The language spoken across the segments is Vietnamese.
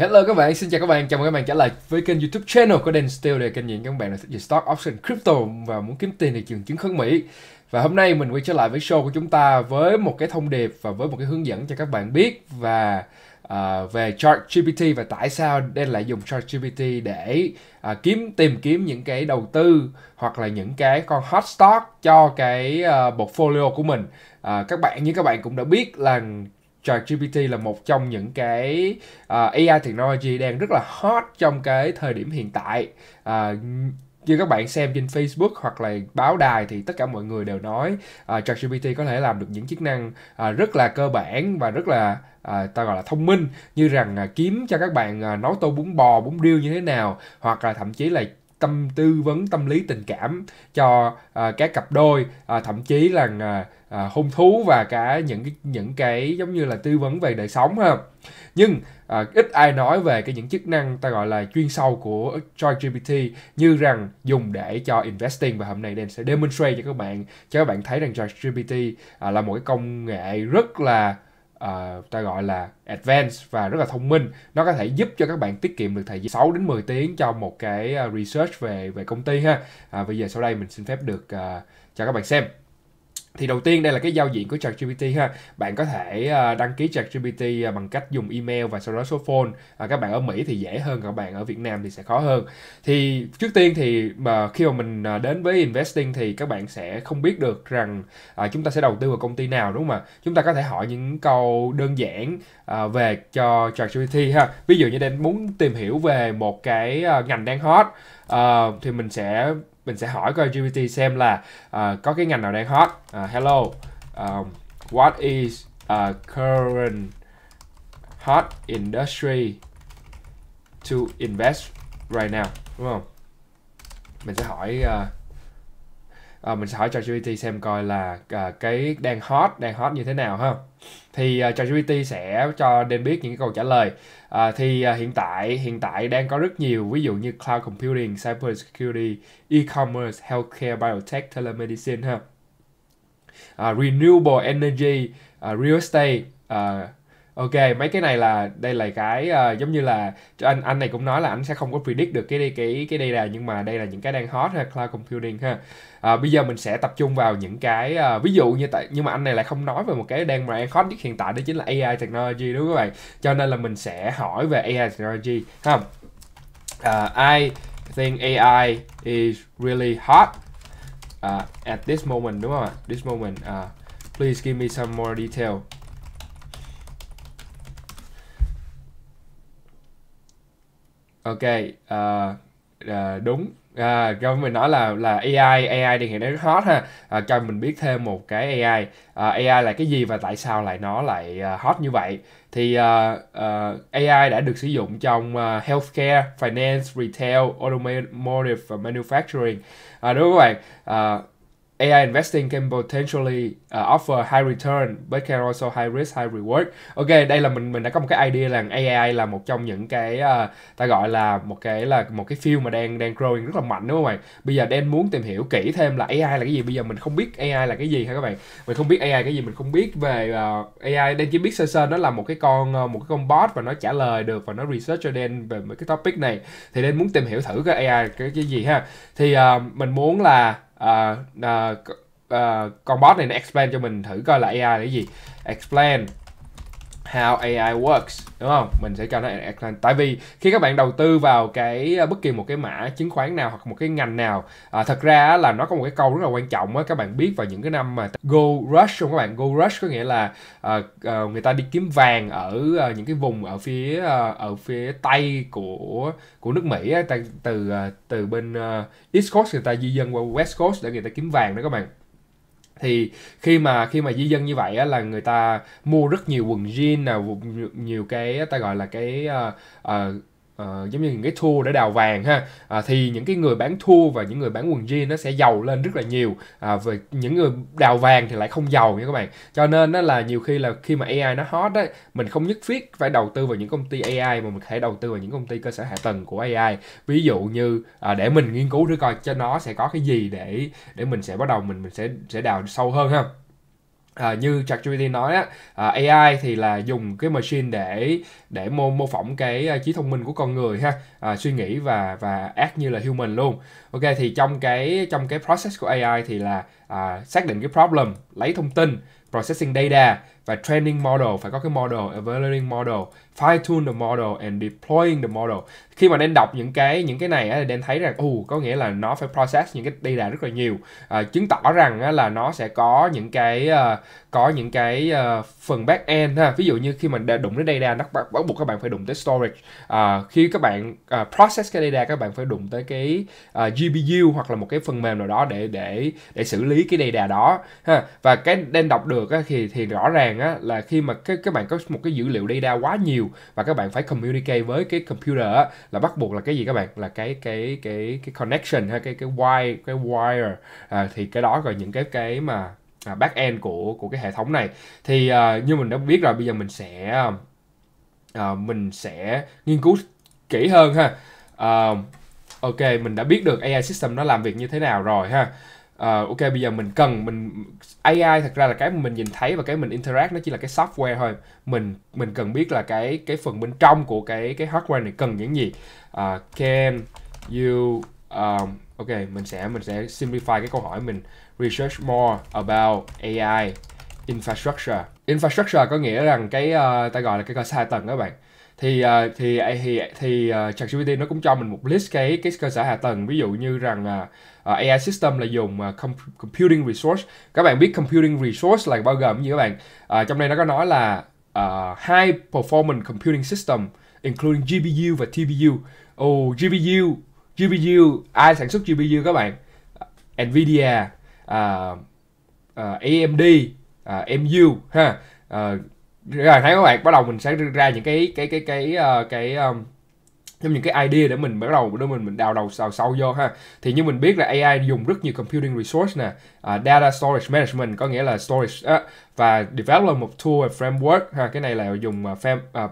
Hello các bạn, xin chào các bạn, chào mừng các bạn trở lại với kênh YouTube channel của Dan Steele để kênh những các bạn là thích về stock option crypto và muốn kiếm tiền thị trường chứng khoán Mỹ. Và hôm nay mình quay trở lại với show của chúng ta với một cái thông điệp và với một cái hướng dẫn cho các bạn biết và uh, về GPT và tại sao Dan lại dùng GPT để uh, kiếm tìm kiếm những cái đầu tư hoặc là những cái con hot stock cho cái uh, portfolio của mình. Uh, các bạn như các bạn cũng đã biết là ChatGPT là một trong những cái uh, à, AI technology đang rất là hot trong cái thời điểm hiện tại. Uh, như các bạn xem trên Facebook hoặc là báo đài thì tất cả mọi người đều nói uh, ChatGPT có thể làm được những chức năng uh, rất là cơ bản và rất là à, ta gọi là thông minh như rằng à, kiếm cho các bạn à, nấu tô bún bò bún riêu như thế nào hoặc là thậm chí là tâm tư vấn tâm lý tình cảm cho uh, à, các cặp đôi uh, thậm chí là uh, hôn thú và cả những cái những cái giống như là tư vấn về đời sống ha nhưng uh, ít ai nói về cái những chức năng ta gọi là chuyên sâu của ChatGPT như rằng dùng để cho investing và hôm nay em sẽ demonstrate cho các bạn cho các bạn thấy rằng ChatGPT uh, là một cái công nghệ rất là Ờ, ta gọi là advanced và rất là thông minh nó có thể giúp cho các bạn tiết kiệm được thời gian 6 đến 10 tiếng cho một cái ờ, research về về công ty ha uh, bây giờ sau đây mình xin phép được uh, cho các bạn xem thì đầu tiên đây là cái giao diện của ChatGPT ha bạn có thể à, đăng ký ChatGPT à, bằng cách dùng email và sau đó số phone à, các bạn ở Mỹ thì dễ hơn các bạn ở Việt Nam thì sẽ khó hơn thì trước tiên thì khi mà mình đến với investing thì các bạn sẽ không biết được rằng chúng ta sẽ đầu tư vào công ty nào đúng không ạ chúng ta có thể hỏi những câu đơn giản về cho ChatGPT ha ví dụ như đang muốn tìm hiểu về một cái ngành đang hot thì mình sẽ mình sẽ hỏi coi GPT xem là uh, có cái ngành nào đang hot uh, hello um, what is a current hot industry to invest right now đúng không mình sẽ hỏi uh, uh, mình sẽ hỏi cho GPT xem coi là uh, cái đang hot đang hot như thế nào ha thì uh, GPT sẽ cho đen biết những cái câu trả lời À, thì à, hiện tại hiện tại đang có rất nhiều ví dụ như cloud computing, cyber security, e-commerce, healthcare, biotech, telemedicine ha. À, renewable energy, à, real estate, à, Ok, mấy cái này là đây là cái uh, giống như là anh anh này cũng nói là anh sẽ không có predict được cái cái cái đây là nhưng mà đây là những cái đang hot ha cloud computing ha. À, bây giờ mình sẽ tập trung vào những cái uh, ví dụ như tại nhưng mà anh này lại không nói về một cái đang mà đang hot nhất hiện tại đó chính là AI technology đúng không các bạn? Cho nên là mình sẽ hỏi về AI technology ha. Uh, I think AI is really hot uh, at this moment đúng không ạ? This moment uh, please give me some more detail ok uh, uh, đúng À, ờ, cho mình nói là là AI AI đang hiện nay rất hot ha à, cho mình biết thêm một cái AI à, AI là cái gì và tại sao lại nó lại uh, hot như vậy thì uh, uh, AI đã được sử dụng trong uh, healthcare, finance, retail, automotive và manufacturing à, đúng không các bạn à, AI investing can potentially uh, offer high return but can also high risk, high reward. Ok, đây là mình mình đã có một cái idea là AI là một trong những cái uh, ta gọi là một cái là một cái field mà đang đang growing rất là mạnh đúng không bạn? Bây giờ đang muốn tìm hiểu kỹ thêm là AI là cái gì. Bây giờ mình không biết AI là cái gì hả các bạn? Mình không biết AI cái gì, mình không biết về uh, ờ, AI. Đang chỉ biết sơ sơ nó là một cái con uh, một cái con bot và nó trả lời được và nó research cho đen về mấy cái topic này. Thì đen muốn tìm hiểu thử cái AI cái, cái gì ha. Thì uh, mình muốn là uh, uh, con bot này nó explain cho mình thử coi là AI là cái gì explain how AI works đúng không? Mình sẽ cho nó Atlanta. Tại vì khi các bạn đầu tư vào cái ờ, bất kỳ một cái mã chứng khoán nào hoặc một cái ngành nào, à, thật ra là nó có một cái câu rất là quan trọng á các bạn biết vào những cái năm mà go rush không các bạn? Go rush có nghĩa là à, à, người ta đi kiếm vàng ở à, những cái vùng ở phía à, ở phía tây của của nước Mỹ á, từ từ, từ bên à, East Coast người ta di dân qua West Coast để người ta kiếm vàng đó các bạn thì khi mà khi mà di dân như vậy á, là người ta mua rất nhiều quần jean nào nhiều cái ta gọi là cái uh, uh, uh, giống như những cái thua để đào vàng ha uh, thì những cái người bán thua và những người bán quần jean nó sẽ giàu lên rất là nhiều uh, ờ, về những người đào vàng thì lại không giàu nha các bạn cho nên đó là nhiều khi là khi mà AI nó hot á mình không nhất thiết phải đầu tư vào những công ty AI mà mình thể đầu tư vào những công ty cơ sở hạ tầng của AI ví dụ như uh, để mình nghiên cứu thử coi cho nó sẽ có cái gì để để mình sẽ bắt đầu mình mình sẽ sẽ đào sâu hơn ha À, như ChatGPT nói á, à, ờ, AI thì là dùng cái machine để để mô mô phỏng cái ờ, trí thông minh của con người ha, à, suy nghĩ và và act như là human luôn. Ok thì trong cái trong cái process của AI thì là à, xác định cái problem, lấy thông tin processing data và training model phải có cái model evaluating model fine tune the model and deploying the model khi mà nên đọc những cái những cái này thì nên thấy rằng ồ uh, có nghĩa là nó phải process những cái data rất là nhiều à, chứng tỏ rằng á, là nó sẽ có những cái uh, có những cái uh, phần back end ha ví dụ như khi mình đã đụng đến data nó bắt, buộc các bạn phải đụng tới storage uh, khi các bạn uh, process cái data các bạn phải đụng tới cái uh, GPU hoặc là một cái phần mềm nào đó để để để xử lý cái data đó ha và cái đang đọc được á, thì thì rõ ràng á, là khi mà các các bạn có một cái dữ liệu data quá nhiều và các bạn phải communicate với cái computer á, là bắt buộc là cái gì các bạn là cái cái cái cái connection hay cái cái wire cái wire à, thì cái đó rồi những cái cái mà uh, back end của của cái hệ thống này thì uh, như mình đã biết rồi bây giờ mình sẽ uh, mình sẽ nghiên cứu kỹ hơn ha uh, ok mình đã biết được AI system nó làm việc như thế nào rồi ha uh, ok bây giờ mình cần mình AI thật ra là cái mình nhìn thấy và cái mình interact nó chỉ là cái software thôi mình mình cần biết là cái cái phần bên trong của cái cái hardware này cần những gì uh, can you um, ok mình sẽ mình sẽ simplify cái câu hỏi mình Research more about AI infrastructure. Infrastructure có nghĩa rằng cái uh, ta gọi là cái cơ sở hạ tầng các bạn. Thì uh, thì thì thì uh, ChatGPT nó cũng cho mình một list cái cái cơ sở hạ tầng ví dụ như rằng uh, AI system là dùng uh, comp computing resource. Các bạn biết computing resource là bao gồm như các bạn? Uh, trong đây nó có nói là uh, high performance computing system including GPU và TPU. Oh, GPU, GPU, ai sản xuất GPU các bạn? Nvidia à, à, AMD à, MU ha à, rồi thấy các bạn bắt đầu mình sẽ ra những cái cái cái cái cái, ờ, cái, cái um, trong những cái idea để mình bắt đầu để mình mình đào đầu đào sâu vô ha thì như mình biết là AI dùng rất nhiều computing resource nè uh, data storage management có nghĩa là storage uh, và develop một tool và framework ha cái này là dùng uh,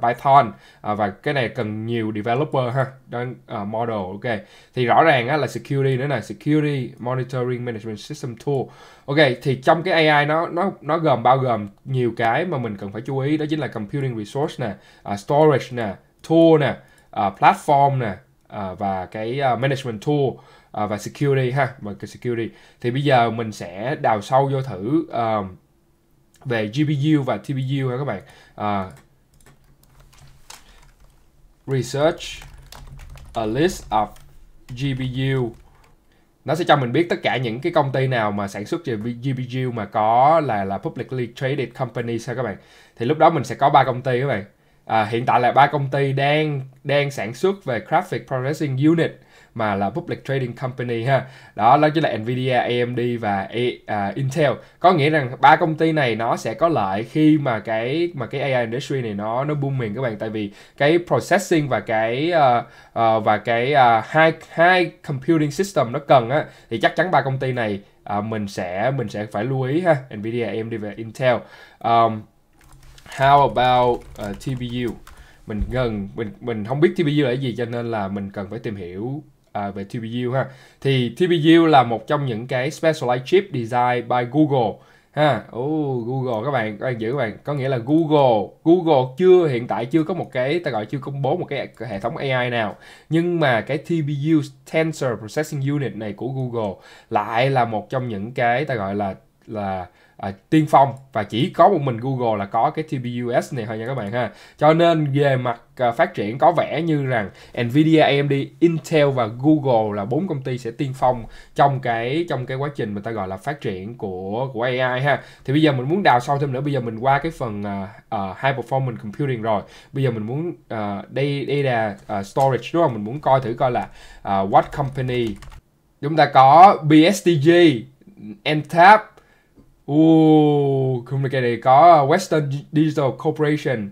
Python uh, và cái này cần nhiều developer ha uh, model ok thì rõ ràng uh, là security nữa nè security monitoring management system tool ok thì trong cái AI nó nó nó gồm bao gồm nhiều cái mà mình cần phải chú ý đó chính là computing resource nè uh, storage nè tool nè uh, platform nè uh, và cái uh, management tool uh, và security ha và cái security thì bây giờ mình sẽ đào sâu vô thử uh, về GPU và TPU ha các bạn uh, research a list of GPU nó sẽ cho mình biết tất cả những cái công ty nào mà sản xuất về GPU mà có là là publicly traded companies ha các bạn thì lúc đó mình sẽ có ba công ty các bạn À, hiện tại là ba công ty đang đang sản xuất về Graphic Processing Unit mà là Public Trading Company ha. Đó đó chính là Nvidia, AMD và A, uh, Intel. Có nghĩa rằng ba công ty này nó sẽ có lợi khi mà cái mà cái AI industry này nó nó booming các bạn tại vì cái processing và cái uh, uh, và cái uh, hai high computing system nó cần á thì chắc chắn ba công ty này uh, mình sẽ mình sẽ phải lưu ý ha, Nvidia, AMD và Intel. Um, how about uh, ờ, TBU mình gần mình mình không biết TBU là gì cho nên là mình cần phải tìm hiểu uh, về TBU ha thì TBU là một trong những cái specialized chip design by Google ha oh, Google các bạn các bạn giữ các bạn có nghĩa là Google Google chưa hiện tại chưa có một cái ta gọi chưa công bố một cái hệ thống AI nào nhưng mà cái TPU Tensor Processing Unit này của Google lại là một trong những cái ta gọi là là à, tiên phong và chỉ có một mình Google là có cái TPUS này thôi nha các bạn ha. Cho nên về mặt à, phát triển có vẻ như rằng Nvidia, AMD, Intel và Google là bốn công ty sẽ tiên phong trong cái trong cái quá trình mà ta gọi là phát triển của của AI ha. Thì bây giờ mình muốn đào sâu thêm nữa, bây giờ mình qua cái phần à, à, high performance computing rồi. Bây giờ mình muốn à, đây đây là à, storage đúng không? Mình muốn coi thử coi là à, what company chúng ta có BSTG, NTAP, Ồ, công ty này có Western Digital Corporation,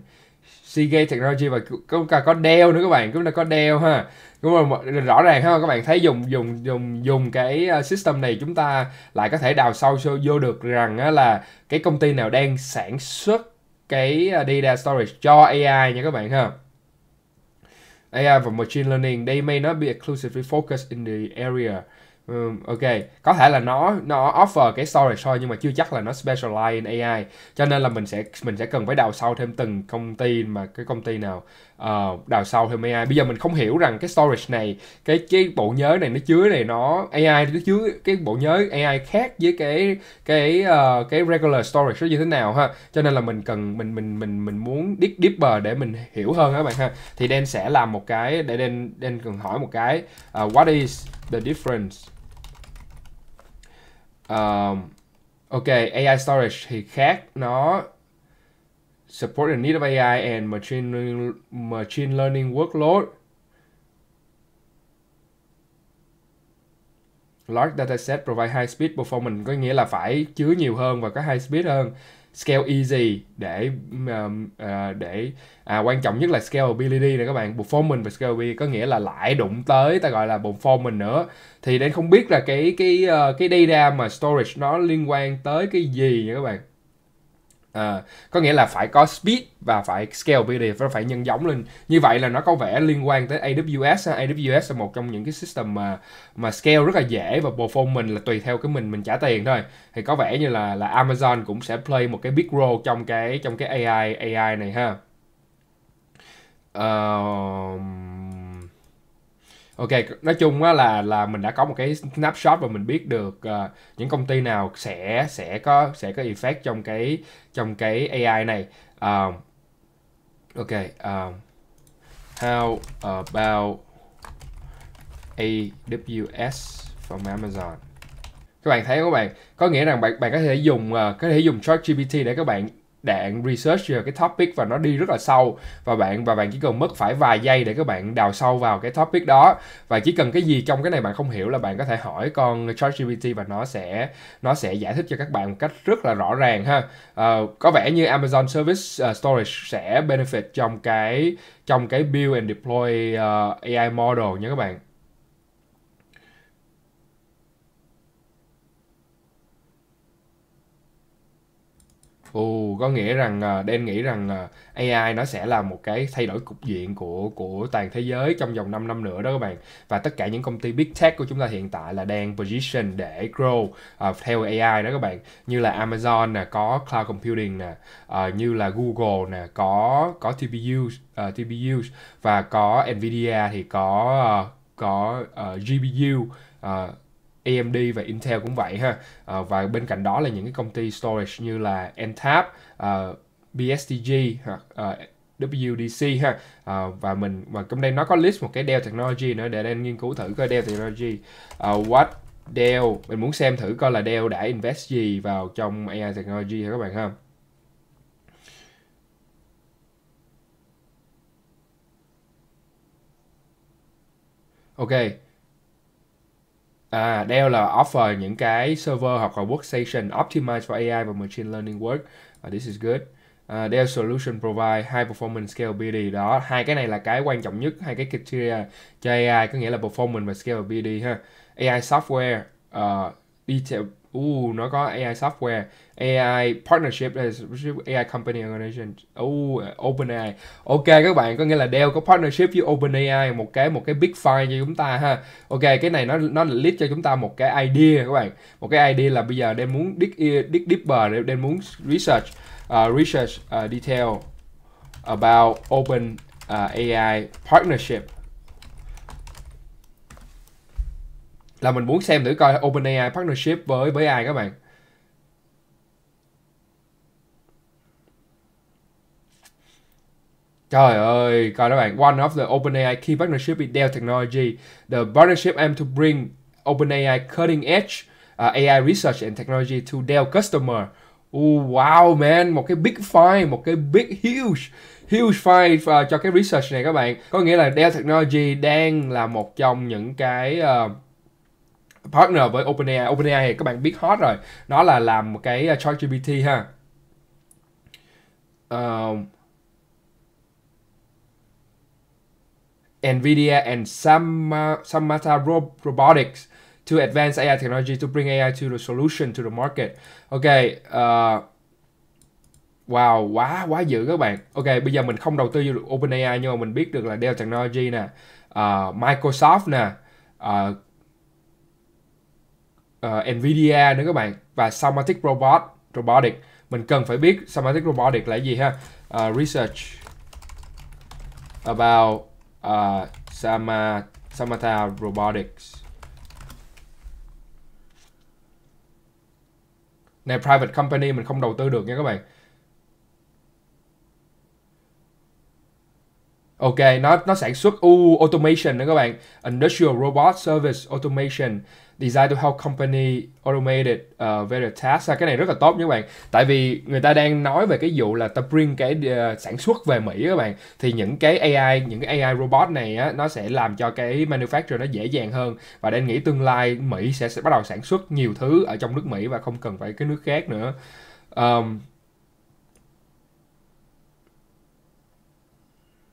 Seagate Technology và cũng cả có Dell nữa các bạn, cũng là có Dell ha. Đúng rồi, rõ ràng ha các bạn thấy dùng dùng dùng dùng cái à, system này chúng ta lại có thể đào sâu vô được rằng là cái công ty nào đang sản xuất cái à, data storage cho AI nha các bạn ha. AI và machine learning they may not be exclusively focused in the area Um, ok, có thể là nó nó offer cái storage thôi nhưng mà chưa chắc là nó specialize in AI. Cho nên là mình sẽ mình sẽ cần phải đào sâu thêm từng công ty mà cái công ty nào uh, đào sâu thêm AI. Bây giờ mình không hiểu rằng cái storage này, cái cái bộ nhớ này nó chứa này nó AI nó chứa cái bộ nhớ AI khác với cái cái uh, cái regular storage nó như thế nào ha. Cho nên là mình cần mình mình mình mình muốn dig deeper để mình hiểu hơn các bạn ha. Thì Dan sẽ làm một cái để Dan Dan cần hỏi một cái uh, what is the difference Um, ok, AI storage thì khác. Nó support the need of AI and machine learning, machine learning workload. Large dataset provide high speed performance có nghĩa là phải chứa nhiều hơn và có high speed hơn scale easy để um, uh, để à, quan trọng nhất là scalability nè các bạn performance và scalability có nghĩa là lại đụng tới ta gọi là performance nữa thì đến không biết là cái cái uh, cái data mà storage nó liên quan tới cái gì nha các bạn à, có nghĩa là phải có speed và phải scale scalability và phải nhân giống lên như vậy là nó có vẻ liên quan tới AWS AWS là một trong những cái system mà mà scale rất là dễ và mình là tùy theo cái mình mình trả tiền thôi thì có vẻ như là là Amazon cũng sẽ play một cái big role trong cái trong cái AI AI này ha um, ok nói chung á là là mình đã có một cái snapshot và mình biết được uh, những công ty nào sẽ sẽ có sẽ có effect trong cái trong cái AI này um, ok um, how about AWS from Amazon các bạn thấy các bạn có nghĩa rằng bạn bạn có thể dùng uh, có thể dùng chat GPT để các bạn bạn research về cái topic và nó đi rất là sâu và bạn và bạn chỉ cần mất phải vài giây để các bạn đào sâu vào cái topic đó và chỉ cần cái gì trong cái này bạn không hiểu là bạn có thể hỏi con ChatGPT và nó sẽ nó sẽ giải thích cho các bạn một cách rất là rõ ràng ha uh, có vẻ như Amazon Service uh, Storage sẽ benefit trong cái trong cái build and deploy uh, ờ, AI model nha các bạn Ồ, có nghĩa rằng à, Đen nghĩ rằng à, AI nó sẽ là một cái thay đổi cục diện của của toàn thế giới trong vòng 5 năm nữa đó các bạn. Và tất cả những công ty big tech của chúng ta hiện tại là đang position để grow uh, theo AI đó các bạn. Như là Amazon nè, có cloud computing nè, uh, như là Google nè, có có TPU uh, TPU và có Nvidia thì có uh, có uh, GPU uh, AMD và Intel cũng vậy ha à, và bên cạnh đó là những cái công ty storage như là NTAP, uh, ờ, BSTG, uh, ờ, WDC ha à, và mình mà hôm nay nó có list một cái Dell Technology nữa để đang nghiên cứu thử coi Dell Technology uh, what Dell mình muốn xem thử coi là Dell đã invest gì vào trong AI Technology hả các bạn ha Ok À, Dell là offer những cái server hoặc là workstation optimized for AI và machine learning work. Uh, this is good. Uh, à, Dell Solution Provide High Performance Scalability đó hai cái này là cái quan trọng nhất hai cái criteria cho AI có nghĩa là performance và scalability ha AI software uh, Detail. theo Ooh, nó có AI software, AI partnership, AI company organization. Ooh, OpenAI. Ok các bạn, có nghĩa là Dell có partnership với OpenAI một cái một cái big file cho chúng ta ha. Ok, cái này nó nó list cho chúng ta một cái idea các bạn. Một cái idea là bây giờ Dell muốn dig dig deeper, Dell muốn research uh, research uh, detail about open uh, à, AI partnership là mình muốn xem thử coi OpenAI partnership với với ai các bạn Trời ơi, coi các bạn, one of the OpenAI key partnership with Dell Technology. The partnership aim to bring OpenAI cutting edge uh, AI research and technology to Dell customer. Oh, wow man, một cái big find, một cái big huge huge find uh, cho cái research này các bạn. Có nghĩa là Dell Technology đang là một trong những cái uh, partner với OpenAI. OpenAI thì các bạn biết hot rồi. Nó là làm một cái ờ, ChatGPT ha. Uh, NVIDIA and Samata Robotics to advance AI technology to bring AI to the solution to the market. Ok, uh, wow, quá quá dữ các bạn. Ok, bây giờ mình không đầu tư vô OpenAI nhưng mà mình biết được là Dell Technology nè, uh, Microsoft nè, uh, uh, Nvidia nữa các bạn và Somatic Robot Robotic mình cần phải biết Somatic Robotic là gì ha uh, research about uh, Sama Samata Robotics này private company mình không đầu tư được nha các bạn Ok, nó nó sản xuất u automation nữa các bạn. Industrial Robot Service Automation Designed to help company automated uh, various tasks. À, cái này rất là tốt nha các bạn. Tại vì người ta đang nói về cái vụ là ta bring cái uh, sản xuất về Mỹ các bạn thì những cái AI, những cái AI robot này á nó sẽ làm cho cái manufacturer nó dễ dàng hơn và đang nghĩ tương lai Mỹ sẽ, sẽ bắt đầu sản xuất nhiều thứ ở trong nước Mỹ và không cần phải cái nước khác nữa. Um,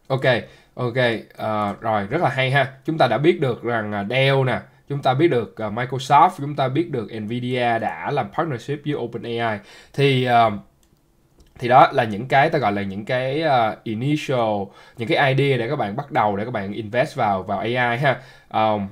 ok ok uh, rồi rất là hay ha chúng ta đã biết được rằng ờ, Dell nè chúng ta biết được uh, Microsoft chúng ta biết được Nvidia đã làm partnership với OpenAI thì uh, thì đó là những cái ta gọi là những cái uh, initial những cái idea để các bạn bắt đầu để các bạn invest vào vào AI ha um,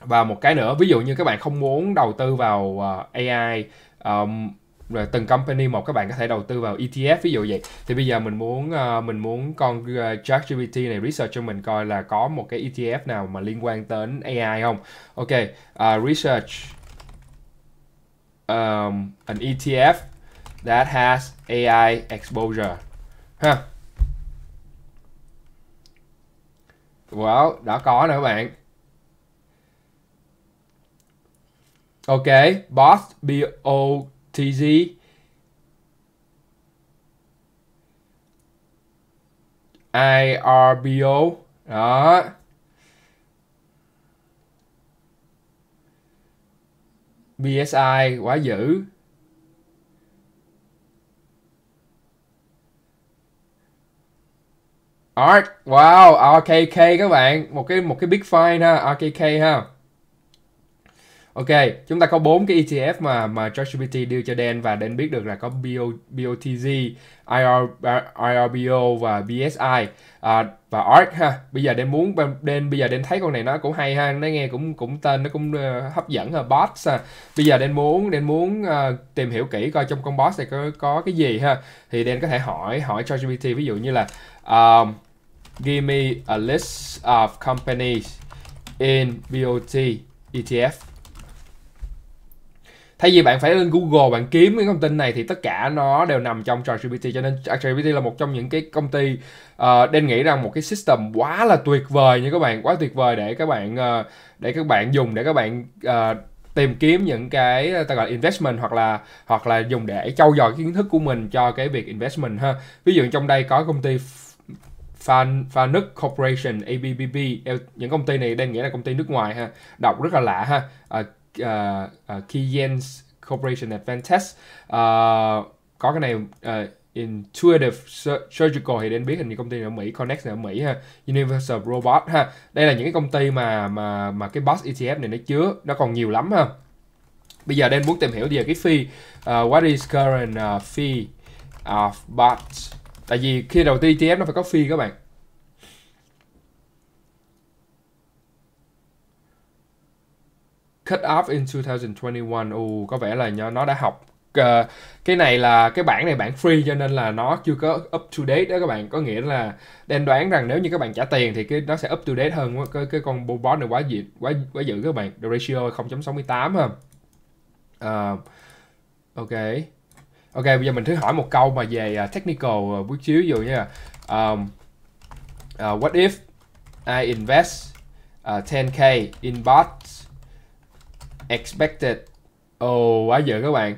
và một cái nữa ví dụ như các bạn không muốn đầu tư vào uh, AI um, rồi từng company một các bạn có thể đầu tư vào ETF ví dụ vậy thì bây giờ mình muốn uh, mình muốn con uh, ChatGPT này research cho mình coi là có một cái ETF nào mà liên quan đến AI không ok uh, research um, an ETF that has AI exposure ha huh. Wow, đã có nữa các bạn. Ok, BOS, B-O thì gì IRBO đó BSI quá dữ ARK wow RKK các bạn một cái một cái big find ha RKK ha Ok, chúng ta có bốn cái ETF mà mà ChatGPT đưa cho Dan và Dan biết được là có BO, BOTG, IR, IRBO và BSI à, và ARK ha. Bây giờ Dan muốn Dan bây giờ Dan thấy con này nó cũng hay ha, nó nghe cũng cũng tên nó cũng uh, hấp dẫn ha, bots ha. Bây giờ Dan muốn Dan muốn uh, tìm hiểu kỹ coi trong con Boss này có có cái gì ha. Thì Dan có thể hỏi hỏi ChatGPT ví dụ như là um, give me a list of companies in BOT ETF thay vì bạn phải lên Google bạn kiếm những thông tin này thì tất cả nó đều nằm trong ChatGPT cho nên ChatGPT là một trong những cái công ty uh, ờ, đang nghĩ rằng một cái system quá là tuyệt vời như các bạn quá tuyệt vời để các bạn uh, để các bạn dùng để các bạn uh, tìm kiếm những cái ta gọi là investment hoặc là hoặc là dùng để trau dồi kiến thức của mình cho cái việc investment ha ví dụ trong đây có công ty Fan Fanuc Corporation ABBB những công ty này đang nghĩa là công ty nước ngoài ha đọc rất là lạ ha uh, uh, ờ, uh, ờ, Keyens Corporation Advantest uh, ờ, có cái này uh, Intuitive Surgical thì đến biết hình như công ty này ở Mỹ, Connex này ở Mỹ ha, Universal Robot ha. Đây là những cái công ty mà mà mà cái box ETF này nó chứa nó còn nhiều lắm ha. Bây giờ đang muốn tìm hiểu về cái phi uh, what is current uh, fee of bots. Tại vì khi đầu tiên ETF nó phải có phi các bạn cut off in 2021 ồ có vẻ là nó đã học uh, cái này là cái bản này bản free cho nên là nó chưa có up to date đó các bạn có nghĩa là đen đoán rằng nếu như các bạn trả tiền thì cái nó sẽ up to date hơn cái cái con boss này quá dịt quá quá dữ các bạn the ratio 0.68 ha uh, ok ok bây giờ mình thử hỏi một câu mà về à, technical uh, bước chiếu dụ nha um, uh, what if I invest uh, à, 10k in bot expected ồ oh, quá dở các bạn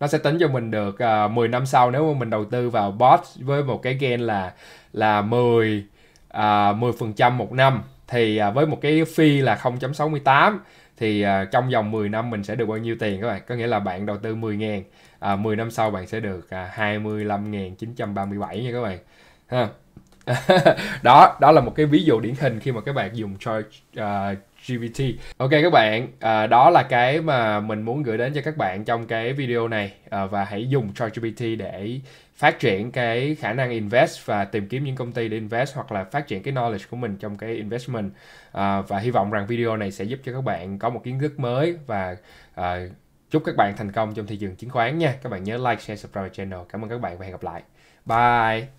nó sẽ tính cho mình được uh, à, 10 năm sau nếu mà mình đầu tư vào bot với một cái gain là là 10 uh, 10% một năm thì uh, với một cái phi là 0.68 thì uh, trong vòng 10 năm mình sẽ được bao nhiêu tiền các bạn? Có nghĩa là bạn đầu tư 10 000 à, 10 năm sau bạn sẽ được à, 25.937 nha các bạn. Ha. đó, đó là một cái ví dụ điển hình khi mà các bạn dùng cho uh, GPT. Ok các bạn, à, đó là cái mà mình muốn gửi đến cho các bạn trong cái video này à, và hãy dùng ChatGPT để phát triển cái khả năng invest và tìm kiếm những công ty để invest hoặc là phát triển cái knowledge của mình trong cái investment à, và hy vọng rằng video này sẽ giúp cho các bạn có một kiến thức mới và à, chúc các bạn thành công trong thị trường chứng khoán nha. Các bạn nhớ like, share, subscribe channel. Cảm ơn các bạn và hẹn gặp lại. Bye.